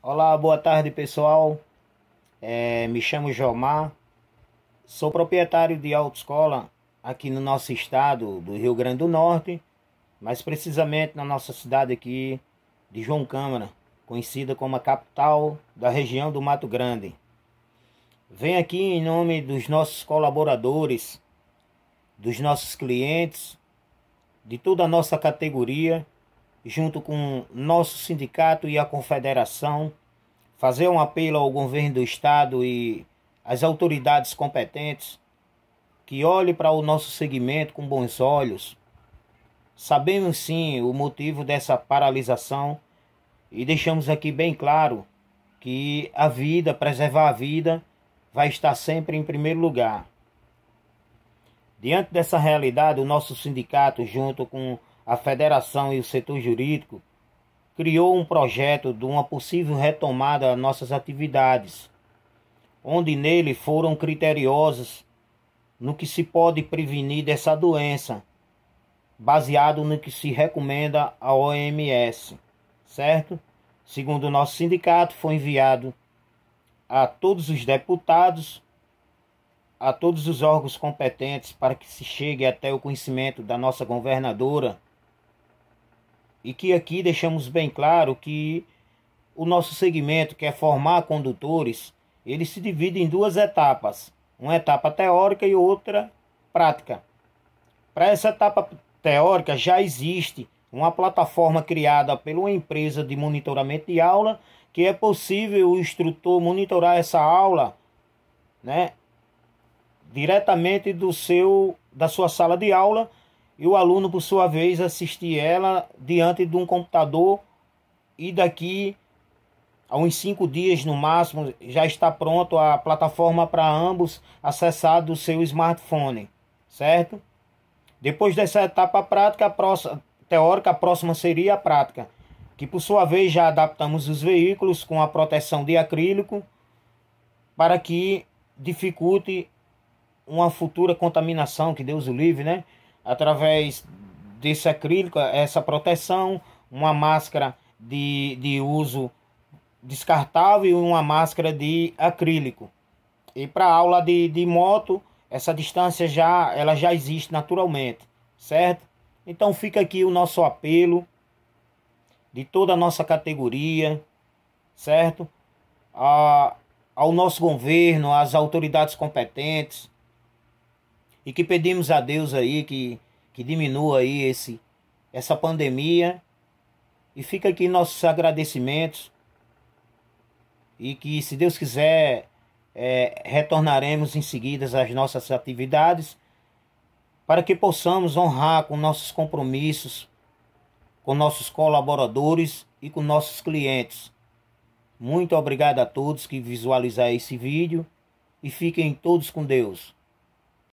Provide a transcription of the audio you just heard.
Olá, boa tarde pessoal. É, me chamo Jomar, sou proprietário de autoescola aqui no nosso estado do Rio Grande do Norte, mais precisamente na nossa cidade aqui de João Câmara, conhecida como a capital da região do Mato Grande. Venho aqui em nome dos nossos colaboradores, dos nossos clientes, de toda a nossa categoria junto com nosso sindicato e a confederação, fazer um apelo ao governo do estado e às autoridades competentes que olhe para o nosso segmento com bons olhos. Sabemos sim o motivo dessa paralisação e deixamos aqui bem claro que a vida, preservar a vida, vai estar sempre em primeiro lugar. Diante dessa realidade, o nosso sindicato, junto com a federação e o setor jurídico criou um projeto de uma possível retomada às nossas atividades, onde nele foram criteriosos no que se pode prevenir dessa doença, baseado no que se recomenda à OMS, certo? Segundo o nosso sindicato, foi enviado a todos os deputados, a todos os órgãos competentes para que se chegue até o conhecimento da nossa governadora e que aqui deixamos bem claro que o nosso segmento, que é formar condutores, ele se divide em duas etapas, uma etapa teórica e outra prática. Para essa etapa teórica já existe uma plataforma criada pela empresa de monitoramento de aula, que é possível o instrutor monitorar essa aula, né, diretamente do seu da sua sala de aula e o aluno, por sua vez, assistir ela diante de um computador e daqui a uns cinco dias no máximo já está pronto a plataforma para ambos acessar do seu smartphone, certo? Depois dessa etapa prática, a próxima, teórica, a próxima seria a prática, que por sua vez já adaptamos os veículos com a proteção de acrílico para que dificulte uma futura contaminação, que Deus o livre, né? através desse acrílico, essa proteção, uma máscara de, de uso descartável e uma máscara de acrílico. E para aula de, de moto, essa distância já ela já existe naturalmente, certo? Então fica aqui o nosso apelo de toda a nossa categoria, certo? A, ao nosso governo, às autoridades competentes, e que pedimos a Deus aí que, que diminua aí esse, essa pandemia. E fica aqui nossos agradecimentos e que, se Deus quiser, é, retornaremos em seguida às nossas atividades para que possamos honrar com nossos compromissos, com nossos colaboradores e com nossos clientes. Muito obrigado a todos que visualizaram esse vídeo e fiquem todos com Deus.